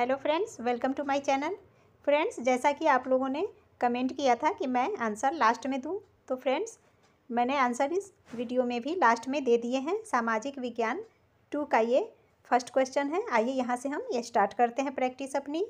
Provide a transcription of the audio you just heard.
hello friends welcome to my channel friends जैसा कि आप लोगों ने कमेंट किया था कि मैं आंसर लास्ट में दूं तो फ्रेंड्स मैंने आंसर इस वीडियो में भी लास्ट में दे दिए हैं सामाजिक विज्ञान टू का ये फर्स्ट क्वेश्चन है आइए यहाँ से हम ये स्टार्ट करते हैं प्रैक्टिस अपनी